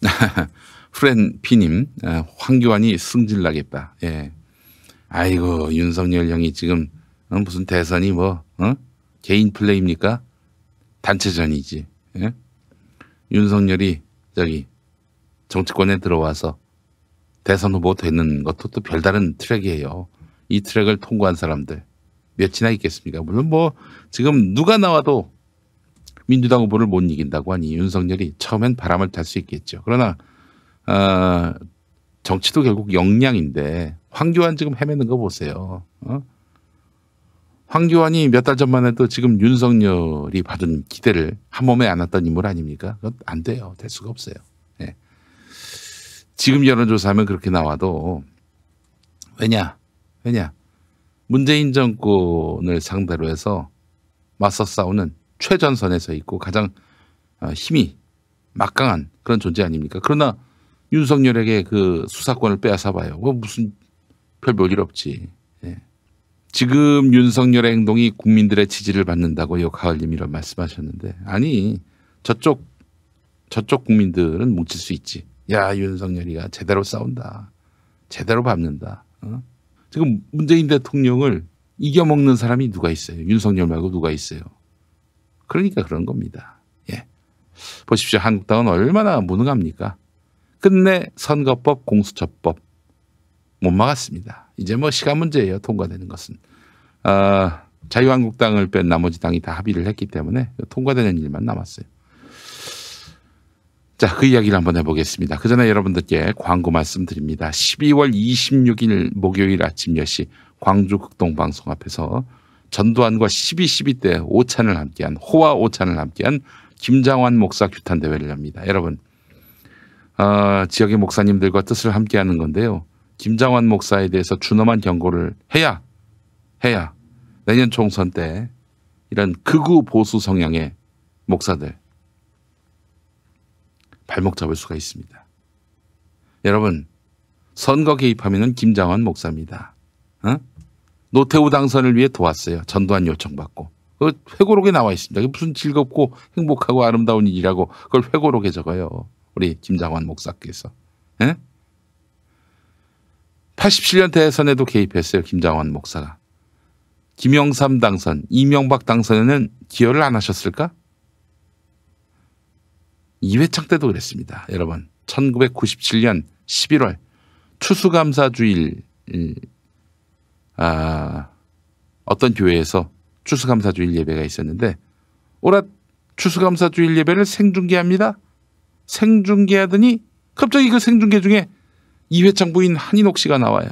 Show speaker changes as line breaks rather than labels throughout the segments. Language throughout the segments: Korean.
프렌피님 아, 황교안이 승질나겠다. 예. 아이고 윤석열 형이 지금 어, 무슨 대선이 뭐 어? 개인 플레이입니까? 단체전이지. 예? 윤석열이 저기 정치권에 들어와서 대선 후보 되는 것도 또 별다른 트랙이에요. 이 트랙을 통과한 사람들 몇이나 있겠습니까? 물론 뭐 지금 누가 나와도 민주당 후보를 못 이긴다고 하니 윤석열이 처음엔 바람을 탈 수 있겠죠. 그러나 어, 정치도 결국 역량인데 황교안 지금 헤매는 거 보세요. 어? 황교안이 몇 달 전만 해도 지금 윤석열이 받은 기대를 한 몸에 안았던 인물 아닙니까? 그건 안 돼요. 될 수가 없어요. 예. 지금 여론조사하면 그렇게 나와도 왜냐? 왜냐? 문재인 정권을 상대로 해서 맞서 싸우는 최전선에서 있고 가장 어, 힘이 막강한 그런 존재 아닙니까? 그러나 윤석열에게 그 수사권을 빼앗아봐요. 그 무슨 별볼일 없지. 예. 지금 윤석열의 행동이 국민들의 지지를 받는다고 요가을님 이런 말씀하셨는데 아니 저쪽 저쪽 국민들은 뭉칠 수 있지. 야 윤석열이가 제대로 싸운다. 제대로 밟는다. 어? 지금 문재인 대통령을 이겨먹는 사람이 누가 있어요? 윤석열 말고 누가 있어요? 그러니까 그런 겁니다. 예. 보십시오. 한국당은 얼마나 무능합니까? 끝내 선거법, 공수처법 못 막았습니다. 이제 뭐 시간 문제예요. 통과되는 것은. 아, 자유한국당을 뺀 나머지 당이 다 합의를 했기 때문에 통과되는 일만 남았어요. 자, 그 이야기를 한번 해보겠습니다. 그 전에 여러분들께 광고 말씀드립니다. 12월 26일 목요일 아침 10시 광주 극동방송 앞에서 전두환과 12, 12 때 오찬을 함께한 호화 오찬을 함께한 김장환 목사 규탄 대회를 합니다. 여러분 어, 지역의 목사님들과 뜻을 함께하는 건데요. 김장환 목사에 대해서 준엄한 경고를 해야 해야 내년 총선 때 이런 극우 보수 성향의 목사들 발목 잡을 수가 있습니다. 여러분 선거 개입하면 김장환 목사입니다. 어? 노태우 당선을 위해 도왔어요. 전두환 요청받고. 그 회고록에 나와 있습니다. 무슨 즐겁고 행복하고 아름다운 일이라고 그걸 회고록에 적어요. 우리 김장환 목사께서. 에? 예? 87년 대선에도 개입했어요. 김장환 목사가. 김영삼 당선, 이명박 당선에는 기여를 안 하셨을까? 이회창 때도 그랬습니다. 여러분, 1997년 11월 추수감사주일 아, 어떤 교회에서 추수감사 주일 예배가 있었는데 올해 추수감사 주일 예배를 생중계합니다. 생중계하더니 갑자기 그 생중계 중에 이회창 부인 한인옥 씨가 나와요.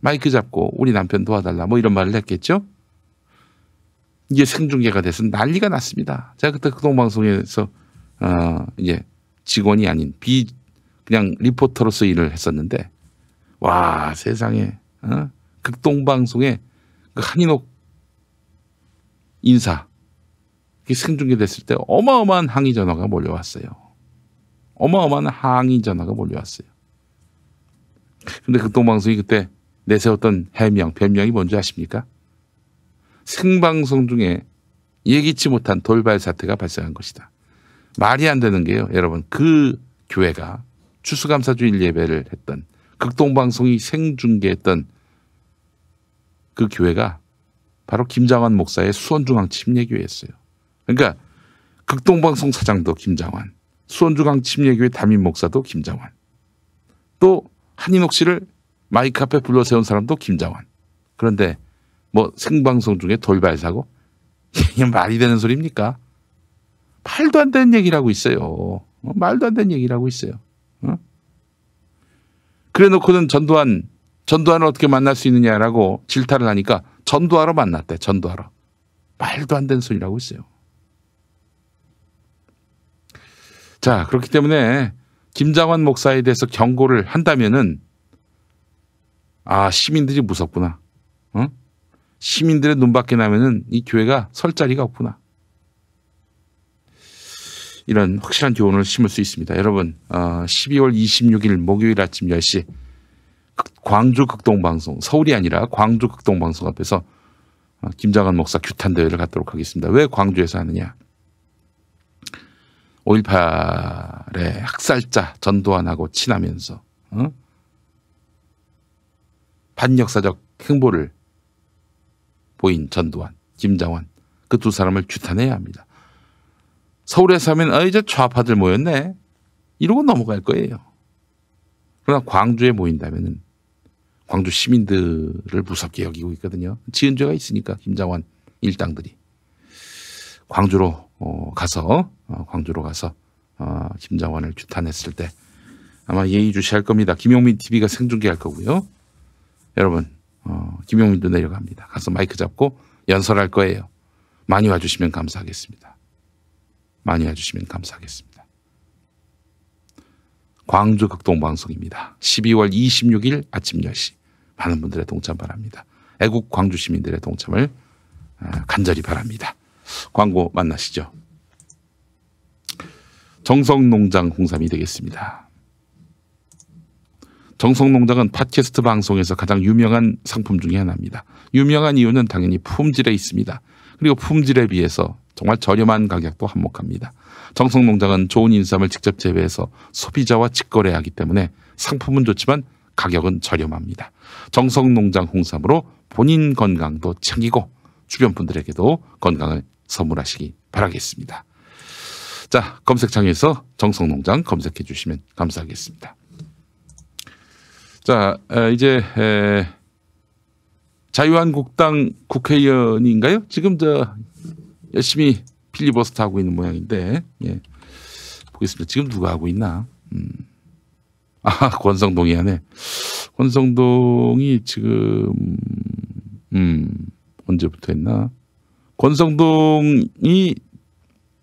마이크 잡고 우리 남편 도와달라 뭐 이런 말을 했겠죠. 이게 생중계가 돼서 난리가 났습니다. 제가 그때 그동방송에서 어, 이제 직원이 아닌 비 그냥 리포터로서 일을 했었는데 와 세상에 어? 극동방송에 그 한인옥 인사 생중계됐을 때 어마어마한 항의 전화가 몰려왔어요. 어마어마한 항의 전화가 몰려왔어요. 근데 극동방송이 그때 내세웠던 해명, 변명이 뭔지 아십니까? 생방송 중에 예기치 못한 돌발 사태가 발생한 것이다. 말이 안 되는 게요. 여러분 그 교회가 추수감사주일 예배를 했던 극동방송이 생중계했던 그 교회가 바로 김장환 목사의 수원중앙 침례교회였어요. 그러니까 극동방송 사장도 김장환, 수원중앙 침례교회 담임 목사도 김장환, 또 한인옥 씨를 마이크 앞에 불러세운 사람도 김장환. 그런데 뭐 생방송 중에 돌발 사고 이게 말이 되는 소리입니까? 말도 안 되는 얘기라고 있어요. 뭐 말도 안 되는 얘기라고 있어요. 어? 그래 놓고는 전두환 전두환을 어떻게 만날 수 있느냐라고 질타를 하니까 전두환으로 만났대. 전두환으로. 말도 안 되는 소리라고 했어요 자, 그렇기 때문에 김장환 목사에 대해서 경고를 한다면은 아, 시민들이 무섭구나. 응? 시민들의 눈밖에 나면은 이 교회가 설 자리가 없구나. 이런 확실한 교훈을 심을 수 있습니다. 여러분, 12월 어, 26일 목요일 아침 10시 광주 극동방송 서울이 아니라 광주 극동방송 앞에서 김장한 목사 규탄 대회를 갖도록 하겠습니다. 왜 광주에서 하느냐? 5.18의 학살자 전두환하고 친하면서 어? 반역사적 행보를 보인 전두환, 김장환 그두 사람을 규탄해야 합니다. 서울에서 하면 아 이제 좌파들 모였네 이러고 넘어갈 거예요. 그러나 광주에 모인다면 광주 시민들을 무섭게 여기고 있거든요. 지은 죄가 있으니까 김장환 일당들이 광주로 어, 가서 어, 광주로 가서 어, 김장환을 규탄했을 때 아마 예의주시할 겁니다. 김용민 TV가 생중계할 거고요. 여러분 어, 김용민도 내려갑니다. 가서 마이크 잡고 연설할 거예요. 많이 와주시면 감사하겠습니다. 많이 와주시면 감사하겠습니다. 광주 극동방송입니다. 12월 26일 아침 10시. 많은 분들의 동참 바랍니다. 애국 광주 시민들의 동참을 아, 간절히 바랍니다. 광고 만나시죠. 정성농장 홍삼이 되겠습니다. 정성농장은 팟캐스트 방송에서 가장 유명한 상품 중에 하나입니다. 유명한 이유는 당연히 품질에 있습니다. 그리고 품질에 비해서 정말 저렴한 가격도 한몫합니다. 정성농장은 좋은 인삼을 직접 재배해서 소비자와 직거래하기 때문에 상품은 좋지만 가격은 저렴합니다. 정성농장 홍삼으로 본인 건강도 챙기고 주변 분들에게도 건강을 선물하시기 바라겠습니다. 자, 검색창에서 정성농장 검색해 주시면 감사하겠습니다. 자, 이제 자유한국당 국회의원인가요? 지금 저 열심히 필리버스터 하고 있는 모양인데 예. 보겠습니다. 지금 누가 하고 있나? 음. 아, 권성동이 하네. 권성동이 지금, 음, 언제부터 했나? 권성동이,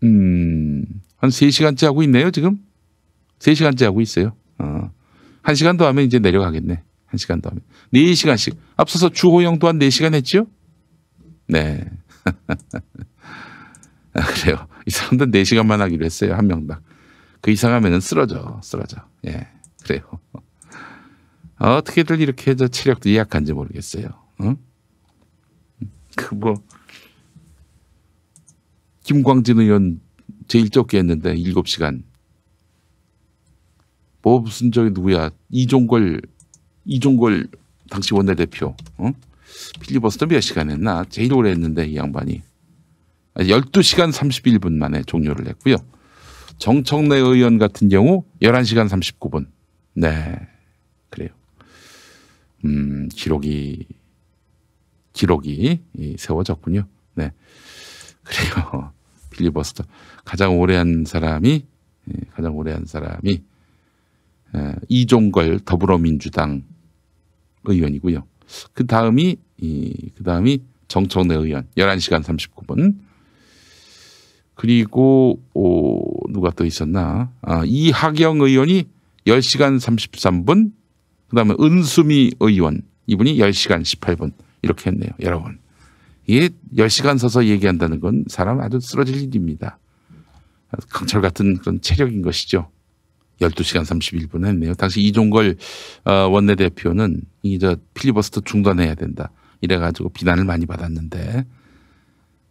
음, 한 3시간째 하고 있네요, 지금? 3시간째 하고 있어요. 어. 1시간 더 하면 이제 내려가겠네. 1시간 더 하면. 4시간씩. 앞서서 주호영 또한 4시간 했죠? 네. 아, 그래요. 이 사람들 4시간만 하기로 했어요. 한 명당. 그 이상 하면 쓰러져. 쓰러져. 예. 그래요. 아, 어떻게들 이렇게 저 체력도 약한지 모르겠어요. 응? 그뭐 김광진 의원 제일 적게 했는데 7시간. 뭐 무슨 저기 누구야 이종걸 이종걸 당시 원내대표 응? 필리버스터 몇 시간 했나 제일 오래 했는데 이 양반이 12시간 아, 31분 만에 종료를 했고요. 정청래 의원 같은 경우 11시간 39분. 네. 그래요. 음, 기록이, 기록이 세워졌군요. 네. 그래요. 필리버스터 가장 오래 한 사람이, 예, 가장 오래 한 사람이, 예, 이종걸 더불어민주당 의원이고요. 그 다음이, 그 다음이 정청래 의원, 11시간 39분. 그리고, 오, 누가 또 있었나? 아, 이하경 의원이 10시간 33분, 그 다음에 은수미 의원, 이분이 10시간 18분. 이렇게 했네요. 여러분. 이게 10시간 서서 얘기한다는 건 사람 아주 쓰러질 일입니다. 강철 같은 그런 체력인 것이죠. 12시간 31분 했네요. 당시 이종걸 어, 원내대표는 이 저 필리버스터 중단해야 된다. 이래가지고 비난을 많이 받았는데,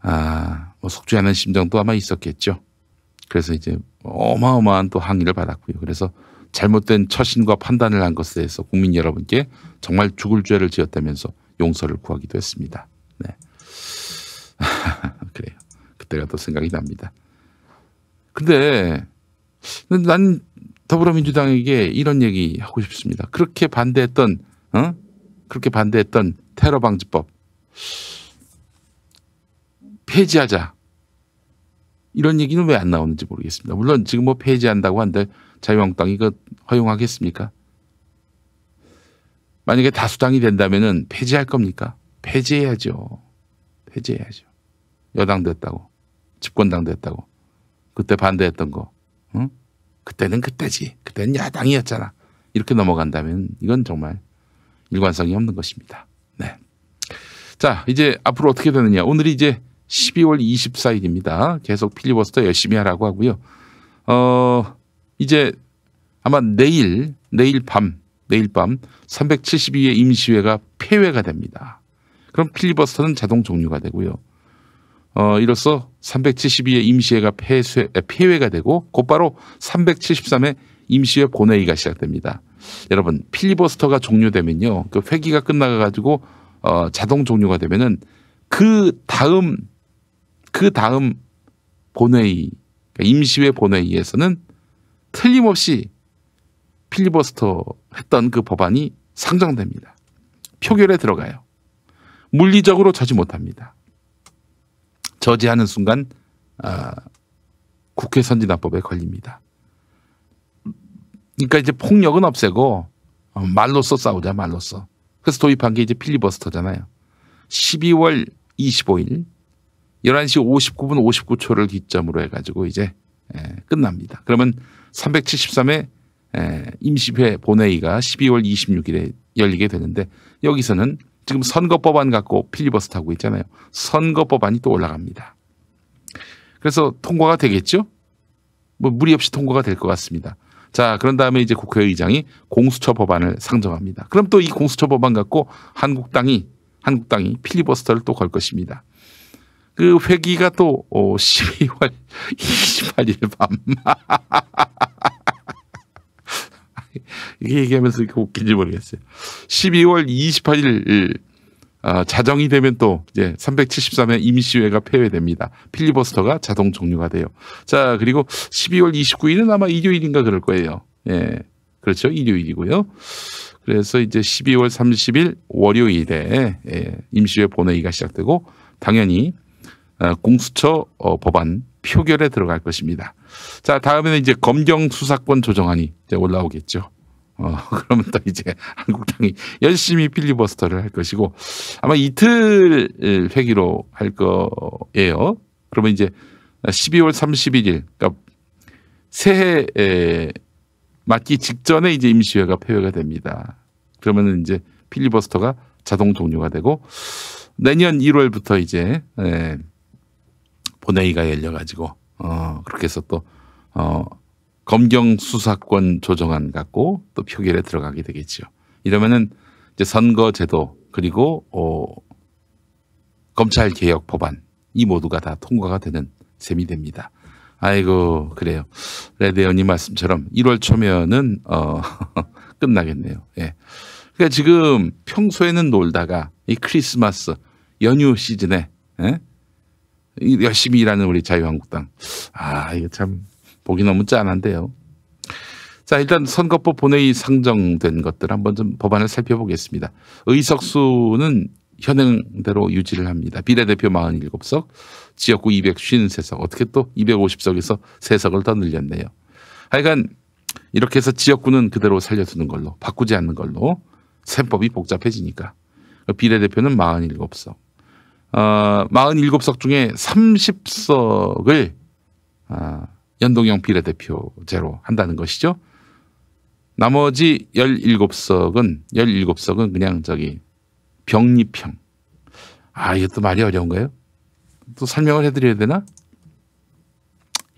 아, 뭐속죄하는 심정도 아마 있었겠죠. 그래서 이제 어마어마한 또 항의를 받았고요. 그래서 잘못된 처신과 판단을 한 것에 대해서 국민 여러분께 정말 죽을 죄를 지었다면서 용서를 구하기도 했습니다. 네. 그래요. 그때가 또 생각이 납니다. 근데 난 더불어민주당에게 이런 얘기 하고 싶습니다. 그렇게 반대했던 어? 그렇게 반대했던 테러 방지법 폐지하자 이런 얘기는 왜 안 나오는지 모르겠습니다. 물론 지금 뭐 폐지한다고 한데 자유한국당이 거 허용하겠습니까? 만약에 다수당이 된다면 폐지할 겁니까? 폐지해야죠. 폐지해야죠. 여당 됐다고. 집권당 됐다고. 그때 반대했던 거. 응? 그때는 그때지. 그때는 야당이었잖아. 이렇게 넘어간다면 이건 정말 일관성이 없는 것입니다. 네. 자, 이제 앞으로 어떻게 되느냐. 오늘이 이제 12월 24일입니다. 계속 필리버스터 열심히 하라고 하고요. 어, 이제 아마 내일 내일 밤 내일 밤 372회 임시회가 폐회가 됩니다. 그럼 필리버스터는 자동 종료가 되고요. 어, 이로써 372회 임시회가 폐쇄, 폐회가 되고 곧바로 373회 임시회 본회의가 시작됩니다. 여러분 필리버스터가 종료되면요. 그 회기가 끝나가지고 어, 자동 종료가 되면은 그 다음 그 다음 본회의 그러니까 임시회 본회의에서는 틀림없이 필리버스터 했던 그 법안이 상정됩니다. 표결에 들어가요. 물리적으로 저지 못합니다. 저지하는 순간 아, 국회 선진화법에 걸립니다. 그러니까 이제 폭력은 없애고 어, 말로써 싸우자 말로써. 그래서 도입한 게 이제 필리버스터잖아요. 12월 25일 11시 59분 59초를 기점으로 해가지고 이제 예, 끝납니다. 그러면 373회 임시회 본회의가 12월 26일에 열리게 되는데 여기서는 지금 선거법안 갖고 필리버스터 하고 있잖아요. 선거법안이 또 올라갑니다. 그래서 통과가 되겠죠? 뭐 무리 없이 통과가 될 것 같습니다. 자, 그런 다음에 이제 국회의장이 공수처 법안을 상정합니다. 그럼 또 이 공수처 법안 갖고 한국당이 한국당이 필리버스터를 또 걸 것입니다. 그 회기가 또 12월 어, 28일 밤. 이게 얘기하면서 이렇게 웃긴지 모르겠어요. 12월 28일 아, 자정이 되면 또 이제 373회 임시회가 폐회됩니다. 필리버스터가 자동 종료가 돼요. 자 그리고 12월 29일은 아마 일요일인가 그럴 거예요. 예, 그렇죠. 일요일이고요. 그래서 이제 12월 30일 월요일에 예, 임시회 본회의가 시작되고 당연히 어, 공수처 어, 법안 표결에 들어갈 것입니다. 자 다음에는 이제 검경 수사권 조정안이 이제 올라오겠죠. 어, 그러면 또 이제 한국당이 열심히 필리버스터를 할 것이고 아마 이틀 회기로 할 거예요. 그러면 이제 12월 31일, 그러니까 새해 맞기 직전에 이제 임시회가 폐회가 됩니다. 그러면 이제 필리버스터가 자동 종료가 되고 내년 1월부터 이제 에, 본회의가 열려가지고 어 그렇게 해서 또어 검경 수사권 조정안 갖고 또 표결에 들어가게 되겠죠 이러면은 이제 선거제도 그리고 어 검찰 개혁 법안 이 모두가 다 통과가 되는 셈이 됩니다. 아이고 그래요. 레드 의님 말씀처럼 1월 초면은 어 끝나겠네요. 예. 그러니까 지금 평소에는 놀다가 이 크리스마스 연휴 시즌에 예? 열심히 일하는 우리 자유한국당. 아, 이거 참 보기 너무 짠한데요. 자, 일단 선거법 본회의 상정된 것들 한번 좀 법안을 살펴보겠습니다. 의석수는 현행대로 유지를 합니다. 비례대표 47석, 지역구 253석, 어떻게 또 250석에서 3석을 더 늘렸네요. 하여간 이렇게 해서 지역구는 그대로 살려두는 걸로, 바꾸지 않는 걸로 셈법이 복잡해지니까. 비례대표는 47석, 어, 47석 중에 30석을 어, 아, 연동형 비례대표제로 한다는 것이죠. 나머지 17석은 17석은 그냥 저기 병립형. 아, 이것도 말이 어려운가요? 또 설명을 해드려야 되나?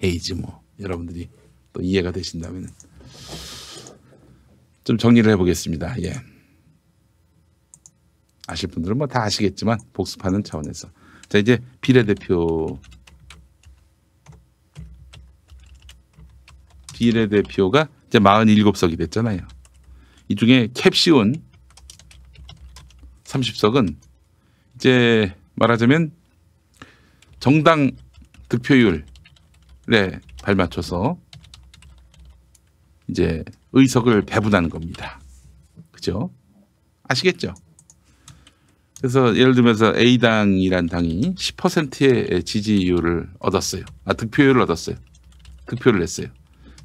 에이지 뭐 여러분들이 또 이해가 되신다면 좀 정리를 해보겠습니다. 예. 아실 분들은 뭐 다 아시겠지만 복습하는 차원에서 자 이제 비례대표 비례대표가 이제 47석이 됐잖아요. 이 중에 캡시온 30석은 이제 말하자면 정당 득표율에 발맞춰서 이제 의석을 배분하는 겁니다. 그죠? 아시겠죠? 그래서 예를 들면서 A당이란 당이 10%의 지지율을 얻었어요. 아, 득표율을 얻었어요. 득표를 냈어요.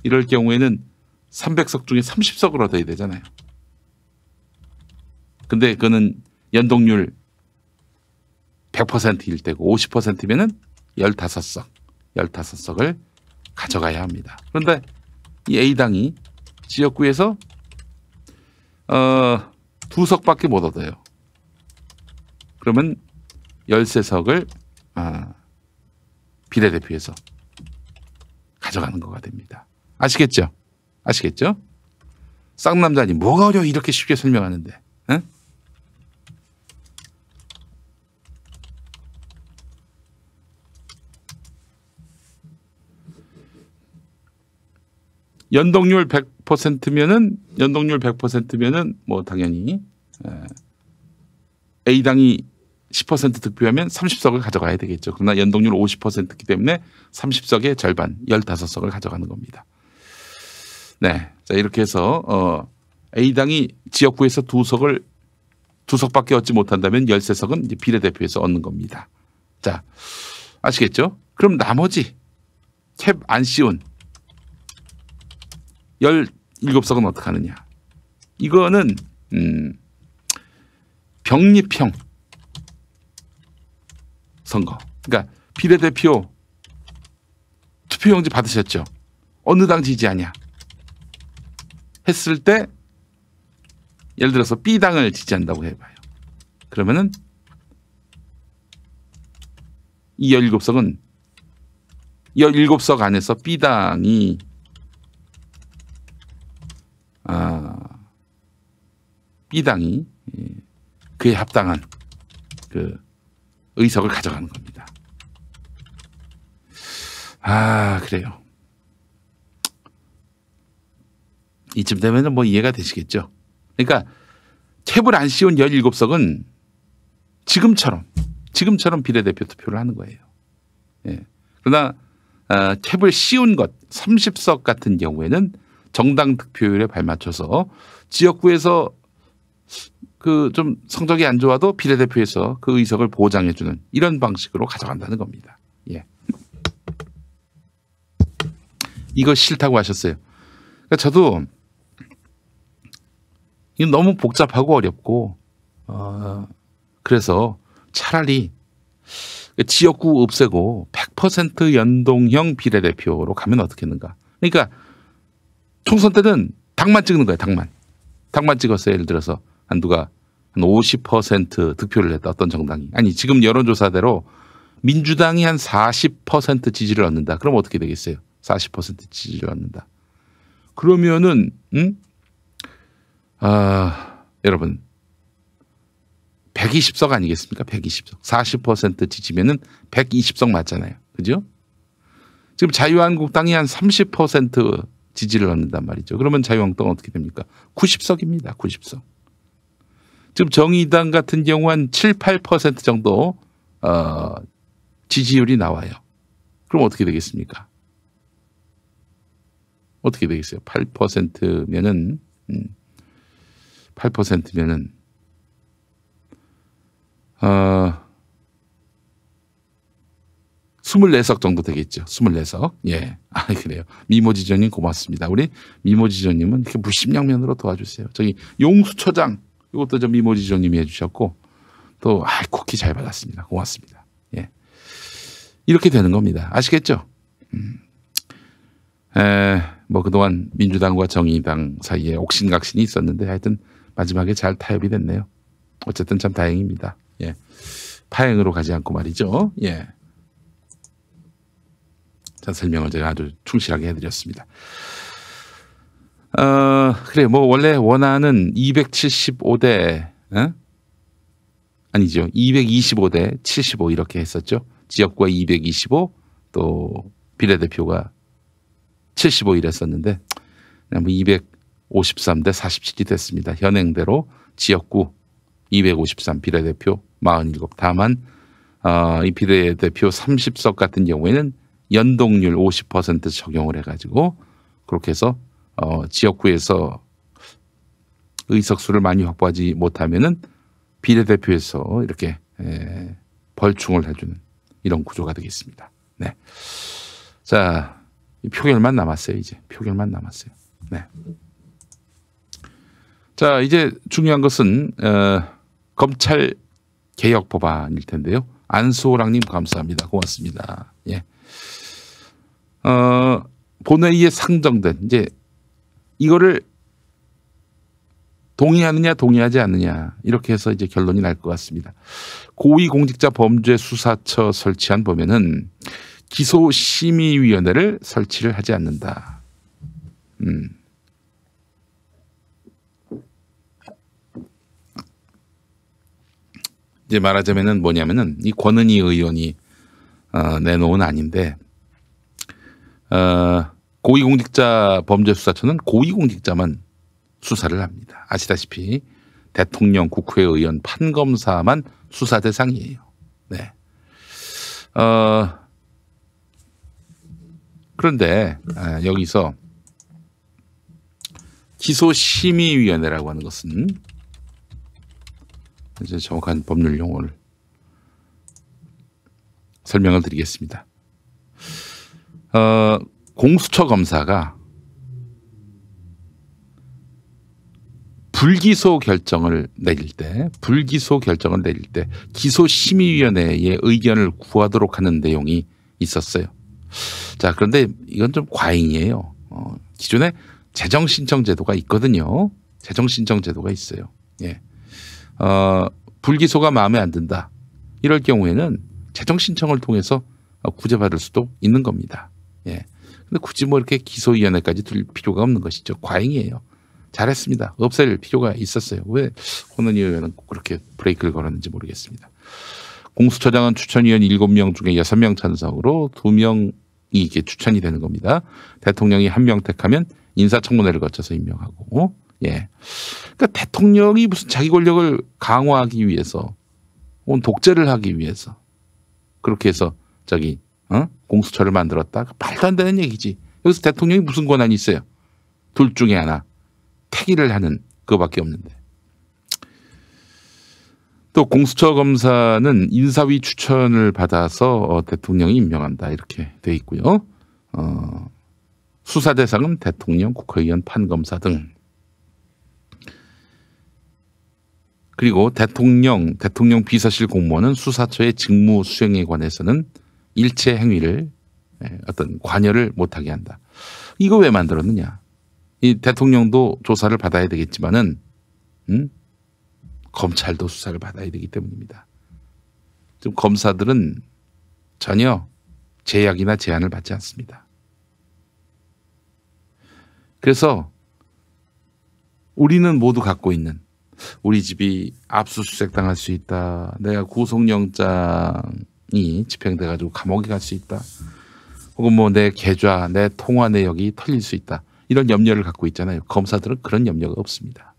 이럴 경우에는 300석 중에 30석을 얻어야 되잖아요. 근데 그거는 연동률 100%일 때고 50%면은 15석, 15석을 가져가야 합니다. 그런데 이 A당이 지역구에서 어, 두 석밖에 못 얻어요. 그러면 13석을 어, 아, 비례대표에서 가져가는 거가 됩니다. 아시겠죠? 아시겠죠? 쌍남자니 뭐가 어려워 이렇게 쉽게 설명하는데. 응? 연동률 100%면은 연동률 100%면은 뭐 당연히 A당이 10% 득표하면 30석을 가져가야 되겠죠. 그러나 연동률 50%이기 때문에 30석의 절반, 15석을 가져가는 겁니다. 네. 자, 이렇게 해서, 어, A당이 지역구에서 두 석을, 두 석밖에 얻지 못한다면 13석은 비례대표에서 얻는 겁니다. 자, 아시겠죠? 그럼 나머지 캡 안 씌운 17석은 어떻게 하느냐. 이거는, 음, 병립형. 선거. 그러니까 비례대표 투표용지 받으셨죠? 어느 당 지지하냐? 했을 때 예를 들어서 B당을 지지한다고 해봐요. 그러면은 이 17석은 17석 안에서 B당이 아, B당이 예, 그에 합당한 그 의석을 가져가는 겁니다. 아, 그래요. 이쯤 되면 뭐 이해가 되시겠죠. 그러니까 탭을 안 씌운 17석은 지금처럼, 지금처럼 비례대표 투표를 하는 거예요. 예. 그러나 어, 아, 탭을 씌운 것 30석 같은 경우에는 정당 득표율에 발맞춰서 지역구에서 그좀 성적이 안 좋아도 비례대표에서 그 의석을 보장해주는 이런 방식으로 가져간다는 겁니다. 예. 이거 싫다고 하셨어요. 그러니까 저도 이 너무 복잡하고 어렵고 어, 그래서 차라리 지역구 없애고 100% 연동형 비례대표로 가면 어떻겠는가. 그러니까 총선 때는 당만 찍는 거예요. 당만. 당만 찍었어요. 예를 들어서 한두가한50% 득표를 했다. 어떤 정당이. 아니, 지금 여론조사대로 민주당이 한 40% 지지를 얻는다. 그럼 어떻게 되겠어요? 40% 지지를 얻는다. 그러면은, 음? 아, 여러분. 120석 아니겠습니까? 120석. 40% 지지면은 120석 맞잖아요. 그죠? 지금 자유한국당이 한 30% 지지를 얻는단 말이죠. 그러면 자유한국당 은 어떻게 됩니까? 90석입니다. 90석. 지금 정의당 같은 경우 한 7, 8% 정도 어, 지지율이 나와요. 그럼 어떻게 되겠습니까? 어떻게 되겠어요? 8%면은 음, 8%면은 어, 24석 정도 되겠죠. 24석. 예. 아, 그래요. 미모지조님 고맙습니다. 우리 미모지조님은 이렇게 무심양면으로 도와주세요. 저기 용수처장 이것도 좀미모지정님이 해주셨고 또 아, 쿠키 잘 받았습니다. 고맙습니다. 예. 이렇게 되는 겁니다. 아시겠죠? 음. 에, 뭐 그동안 민주당과 정의당 사이에 옥신각신이 있었는데 하여튼 마지막에 잘 타협이 됐네요. 어쨌든 참 다행입니다. 예. 파행으로 가지 않고 말이죠. 예. 자, 설명을 제가 아주 충실하게 해드렸습니다. 어, 그래, 뭐, 원래 원하는 275대, 응? 아니죠. 225대 75 이렇게 했었죠. 지역과 구 225, 또 비례대표가 75 이랬었는데, 뭐 253대 47이 됐습니다. 현행대로 지역구 253 비례대표 47. 다만, 어, 이 비례대표 30석 같은 경우에는 연동률 50% 적용을 해가지고, 그렇게 해서 어, 지역구에서 의석수를 많이 확보하지 못하면은 비례대표에서 이렇게 에, 벌충을 해주는 이런 구조가 되겠습니다. 네. 자, 표결만 남았어요. 이제 표결만 남았어요. 네. 자, 이제 중요한 것은 어, 검찰 개혁 법안일 텐데요. 안소랑님 감사합니다. 고맙습니다. 예. 어, 본회의에 상정된 이제 이거를 동의하느냐 동의하지 않느냐 이렇게 해서 이제 결론이 날 것 같습니다. 고위공직자 범죄 수사처 설치한 범에는 기소심의위원회를 설치를 하지 않는다. 음. 이제 말하자면은 뭐냐면은 이 권은희 의원이 어, 내놓은 아닌데 어, 고위공직자 범죄수사처는 고위공직자만 수사를 합니다. 아시다시피 대통령, 국회의원, 판검사만 수사 대상이에요. 네. 어, 그런데 아, 여기서 기소심의위원회라고 하는 것은 이제 정확한 법률 용어를 설명을 드리겠습니다. 어, 공수처 검사가 불기소 결정을 내릴 때, 불기소 결정을 내릴 때 기소심의위원회의 의견을 구하도록 하는 내용이 있었어요. 자, 그런데 이건 좀 과잉이에요. 어, 기존에 재정신청 제도가 있거든요. 재정신청 제도가 있어요. 예. 어, 불기소가 마음에 안 든다. 이럴 경우에는 재정신청을 통해서 구제받을 수도 있는 겁니다. 예. 근데 굳이 뭐 이렇게 기소위원회까지 둘 필요가 없는 것이죠. 과잉이에요. 잘했습니다. 없앨 필요가 있었어요. 왜 호는 의원은 그렇게 브레이크를 걸었는지 모르겠습니다. 공수처장은 추천위원 7명 중에 6명 찬성으로 2명이 이게 추천이 되는 겁니다. 대통령이 1명 택하면 인사청문회를 거쳐서 임명하고 예. 그러니까 대통령이 무슨 자기 권력을 강화하기 위해서 혹은 독재를 하기 위해서 그렇게 해서 저기 어? 공수처를 만들었다. 말도 안 되는 얘기지. 여기서 대통령이 무슨 권한이 있어요? 둘 중에 하나. 폐기를 하는 그거밖에 없는데. 또 공수처 검사는 인사위 추천을 받아서 어, 대통령이 임명한다 이렇게 돼 있고요. 어, 수사 대상은 대통령, 국회의원, 판검사 등. 그리고 대통령, 대통령 비서실 공무원은 수사처의 직무 수행에 관해서는 일체 행위를 예, 어떤 관여를 못하게 한다. 이거 왜 만들었느냐? 이 대통령도 조사를 받아야 되겠지만은 음? 검찰도 수사를 받아야 되기 때문입니다. 좀 검사들은 전혀 제약이나 제한을 받지 않습니다. 그래서 우리는 모두 갖고 있는 우리 집이 압수수색 당할 수 있다. 내가 구속영장 이 집행돼가지고 감옥에 갈 수 있다. 혹은 뭐 내 계좌, 내 통화 내역이 털릴 수 있다. 이런 염려를 갖고 있잖아요. 검사들은 그런 염려가 없습니다.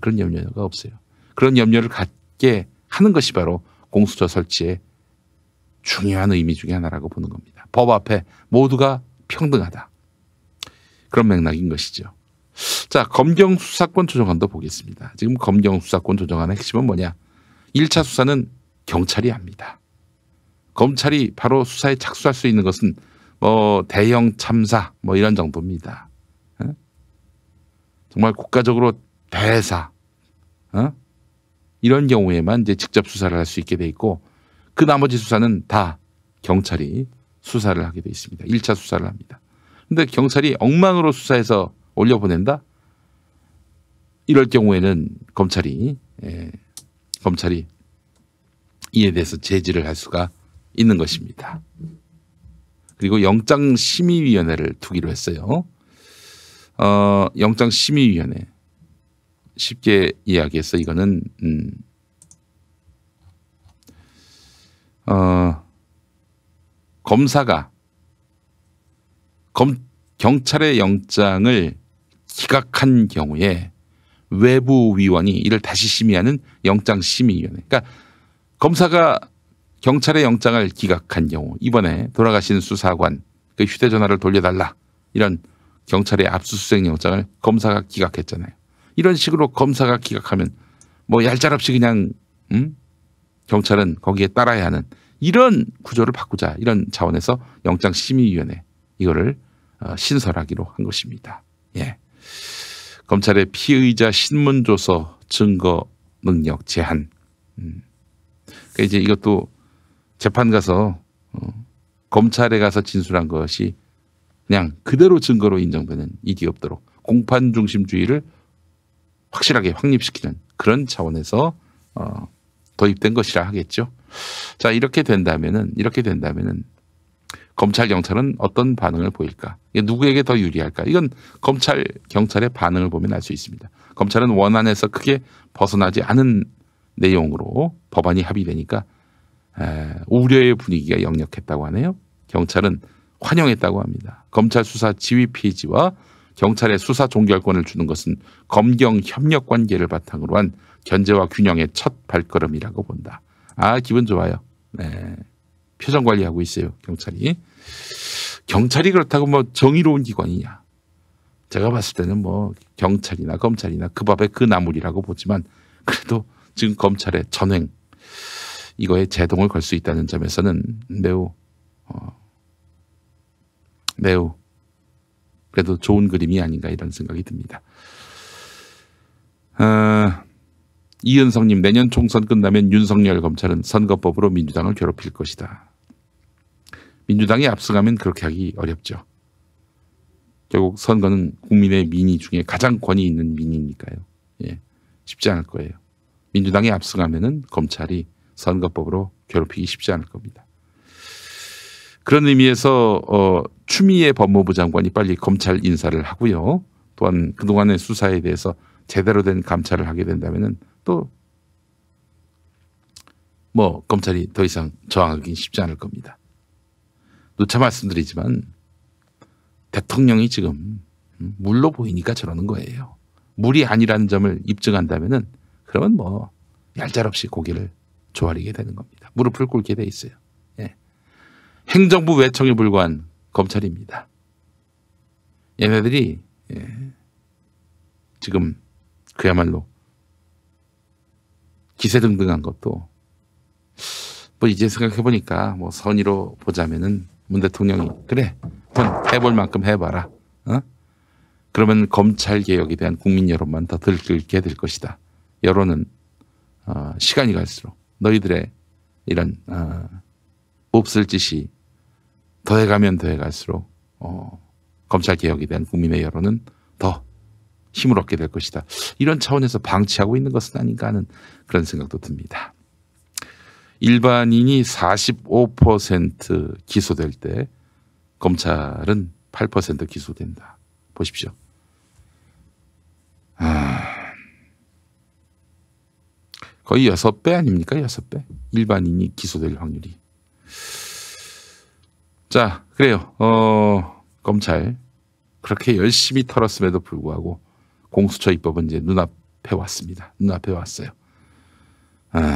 그런 염려가 없어요. 그런 염려를 갖게 하는 것이 바로 공수처 설치의 중요한 의미 중의 하나라고 보는 겁니다. 법 앞에 모두가 평등하다. 그런 맥락인 것이죠. 자, 검경 수사권 조정안도 보겠습니다. 지금 검경 수사권 조정안의 핵심은 뭐냐? 1차 수사는 경찰이 합니다. 검찰이 바로 수사에 착수할 수 있는 것은 뭐 대형 참사 뭐 이런 정도입니다. 예? 정말 국가적으로 대사 어? 이런 경우에만 이제 직접 수사를 할 수 있게 돼 있고 그 나머지 수사는 다 경찰이 수사를 하게 돼 있습니다. 1차 수사를 합니다. 근데 경찰이 엉망으로 수사해서 올려보낸다? 이럴 경우에는 검찰이 예, 검찰이 이에 대해서 제지를 할 수가 있는 것입니다. 그리고 영장심의위원회를 두기로 했어요. 어, 영장심의위원회. 쉽게 이야기해서 이거는, 음, 어, 검사가 검, 경찰의 영장을 기각한 경우에 외부 위원이 이를 다시 심의하는 영장심의위원회. 그러니까 검사가 경찰의 영장을 기각한 경우 이번에 돌아가신 수사관 그 휴대전화를 돌려달라 이런 경찰의 압수수색 영장을 검사가 기각했잖아요. 이런 식으로 검사가 기각하면 뭐 얄짤없이 그냥 음? 경찰은 거기에 따라야 하는 이런 구조를 바꾸자 이런 차원에서 영장심의위원회 이거를 어, 신설하기로 한 것입니다. 예. 검찰의 피의자 신문조서 증거 능력 제한. 음. 그러니까 이제 이것도 재판 가서 어, 검찰에 가서 진술한 것이 그냥 그대로 증거로 인정되는 일이 없도록 공판 중심주의를 확실하게 확립시키는 그런 차원에서 어, 도입된 것이라 하겠죠. 자 이렇게 된다면은 이렇게 된다면은 검찰 경찰은 어떤 반응을 보일까? 이게 누구에게 더 유리할까? 이건 검찰 경찰의 반응을 보면 알 수 있습니다. 검찰은 원안에서 크게 벗어나지 않은 내용으로 법안이 합의되니까 우려의 분위기가 역력했다고 하네요. 경찰은 환영했다고 합니다. 검찰 수사 지휘 폐지와 경찰의 수사 종결권을 주는 것은 검경 협력 관계를 바탕으로 한 견제와 균형의 첫 발걸음이라고 본다. 아 기분 좋아요. 네. 표정 관리하고 있어요. 경찰이. 경찰이 그렇다고 뭐 정의로운 기관이냐. 제가 봤을 때는 뭐 경찰이나 검찰이나 그 밥의 그 나물이라고 보지만 그래도 지금 검찰의 전횡 이거에 제동을 걸 수 있다는 점에서는 매우 어, 매우 그래도 좋은 그림이 아닌가 이런 생각이 듭니다. 어, 이은성님 내년 총선 끝나면 윤석열 검찰은 선거법으로 민주당을 괴롭힐 것이다. 민주당이 압승하면 그렇게 하기 어렵죠. 결국 선거는 국민의 민의 중에 가장 권위 있는 민의니까요. 예, 쉽지 않을 거예요. 민주당이 압승하면은 검찰이 선거법으로 괴롭히기 쉽지 않을 겁니다. 그런 의미에서 어, 추미애 법무부 장관이 빨리 검찰 인사를 하고요. 또한 그동안의 수사에 대해서 제대로 된 감찰을 하게 된다면또뭐 검찰이 더 이상 저항하기 쉽지 않을 겁니다. 누차 말씀드리지만 대통령이 지금 물로 보이니까 저러는 거예요. 물이 아니라는 점을 입증한다면 그러면 뭐 얄짤없이 고개를 조아리게 되는 겁니다. 무릎을 꿇게 돼 있어요. 예. 행정부 외청에 불과한 검찰입니다. 얘네들이 예. 지금 그야말로 기세등등한 것도 뭐 이제 생각해보니까 뭐 선의로 보자면은 문 대통령이 그래 돈 해볼 만큼 해봐라 어? 그러면 검찰 개혁에 대한 국민 여론만 더 들끓게 될 것이다 여론은 어, 시간이 갈수록 너희들의 이런 없을 어, 짓이 더해가면 더해갈수록 어, 검찰 개혁에 대한 국민의 여론은 더 힘을 얻게 될 것이다. 이런 차원에서 방치하고 있는 것은 아닌가 하는 그런 생각도 듭니다. 일반인이 45% 기소될 때 검찰은 8% 기소된다. 보십시오. 아... 거의 6배 아닙니까? 6배. 일반인이 기소될 확률이. 자, 그래요. 어, 검찰. 그렇게 열심히 털었음에도 불구하고 공수처 입법은 이제 눈앞에 왔습니다. 눈앞에 왔어요. 아,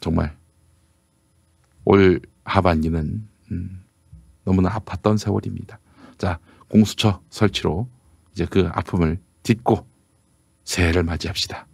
정말 올 하반기는 음, 너무나 아팠던 세월입니다. 자, 공수처 설치로 이제 그 아픔을 딛고 새해를 맞이합시다.